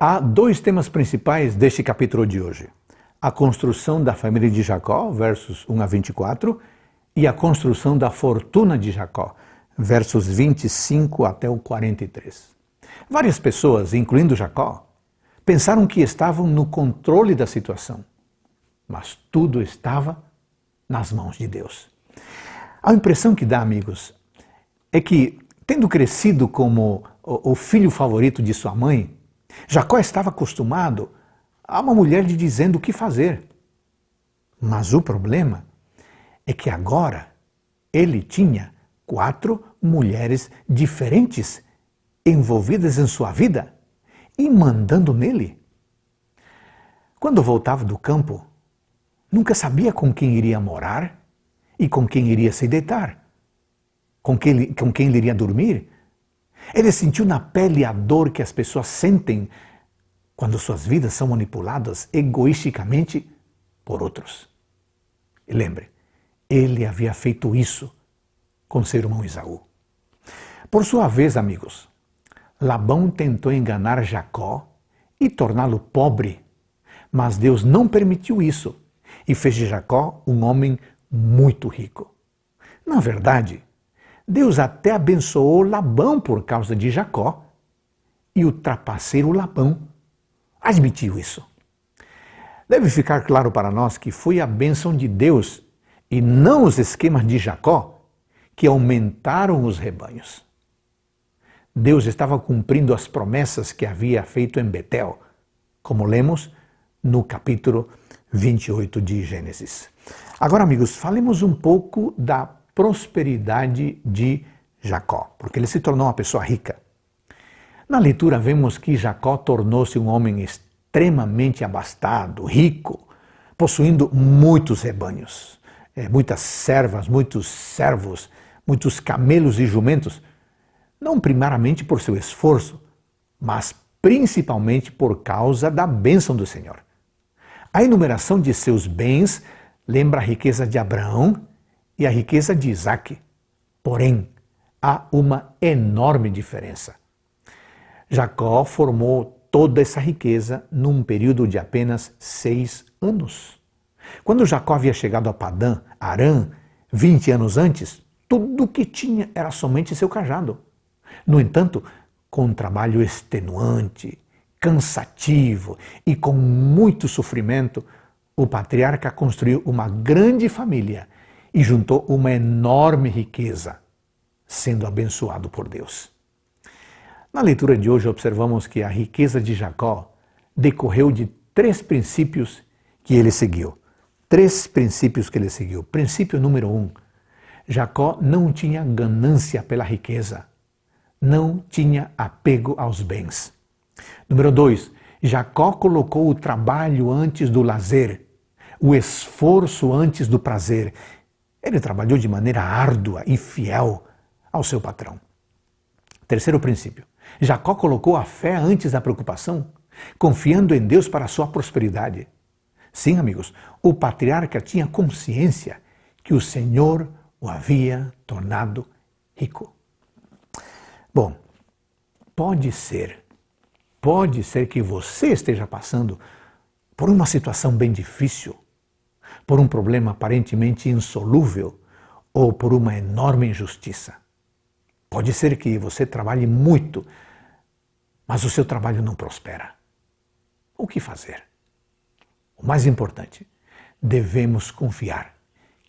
Há dois temas principais deste capítulo de hoje: a construção da família de Jacó, versos 1 a 24, e a construção da fortuna de Jacó, versos 25 até o 43. Várias pessoas, incluindo Jacó, pensaram que estavam no controle da situação, mas tudo estava nas mãos de Deus. A impressão que dá, amigos, é que, tendo crescido como o filho favorito de sua mãe, Jacó estava acostumado a uma mulher lhe dizendo o que fazer. Mas o problema é que agora ele tinha quatro mulheres diferentes envolvidas em sua vida e mandando nele. Quando voltava do campo, nunca sabia com quem iria morar e com quem iria se deitar, com quem, com quem iria dormir, ele sentiu na pele a dor que as pessoas sentem quando suas vidas são manipuladas egoisticamente por outros. E lembre, ele havia feito isso com seu irmão Isaú. Por sua vez, amigos, Labão tentou enganar Jacó e torná-lo pobre, mas Deus não permitiu isso e fez de Jacó um homem muito rico. Na verdade, Deus até abençoou Labão por causa de Jacó. E o trapaceiro Labão admitiu isso. Deve ficar claro para nós que foi a bênção de Deus e não os esquemas de Jacó que aumentaram os rebanhos. Deus estava cumprindo as promessas que havia feito em Betel, como lemos no capítulo 28 de Gênesis. Agora, amigos, falemos um pouco da prosperidade de Jacó, porque ele se tornou uma pessoa rica. Na leitura vemos que Jacó tornou-se um homem extremamente abastado, rico, possuindo muitos rebanhos, eh, muitas servas, muitos servos, muitos camelos e jumentos, não primariamente por seu esforço, mas principalmente por causa da bênção do Senhor. A enumeração de seus bens lembra a riqueza de Abraão e a riqueza de Isaac. Porém, há uma enorme diferença. Jacó formou toda essa riqueza num período de apenas seis anos. Quando Jacó havia chegado a Padã, Arã, 20 anos antes, tudo o que tinha era somente seu cajado. No entanto, com um trabalho extenuante, cansativo e com muito sofrimento, o patriarca construiu uma grande família e juntou uma enorme riqueza, sendo abençoado por Deus. Na leitura de hoje, observamos que a riqueza de Jacó decorreu de três princípios que ele seguiu. Três princípios que ele seguiu. Princípio número um: Jacó não tinha ganância pela riqueza, não tinha apego aos bens. Número dois: Jacó colocou o trabalho antes do lazer, o esforço antes do prazer ele trabalhou de maneira árdua e fiel ao seu patrão. Terceiro princípio: Jacó colocou a fé antes da preocupação, confiando em Deus para a sua prosperidade. Sim, amigos, o patriarca tinha consciência que o Senhor o havia tornado rico. Bom, pode ser, pode ser que você esteja passando por uma situação bem difícil por um problema aparentemente insolúvel ou por uma enorme injustiça. Pode ser que você trabalhe muito, mas o seu trabalho não prospera. O que fazer? O mais importante, devemos confiar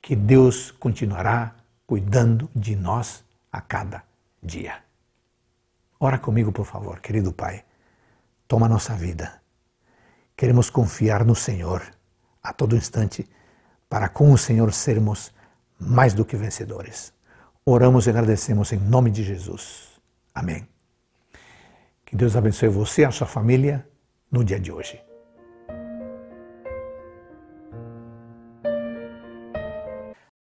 que Deus continuará cuidando de nós a cada dia. Ora comigo, por favor, querido Pai. Toma nossa vida. Queremos confiar no Senhor a todo instante para com o Senhor sermos mais do que vencedores. Oramos e agradecemos em nome de Jesus. Amém. Que Deus abençoe você e a sua família no dia de hoje.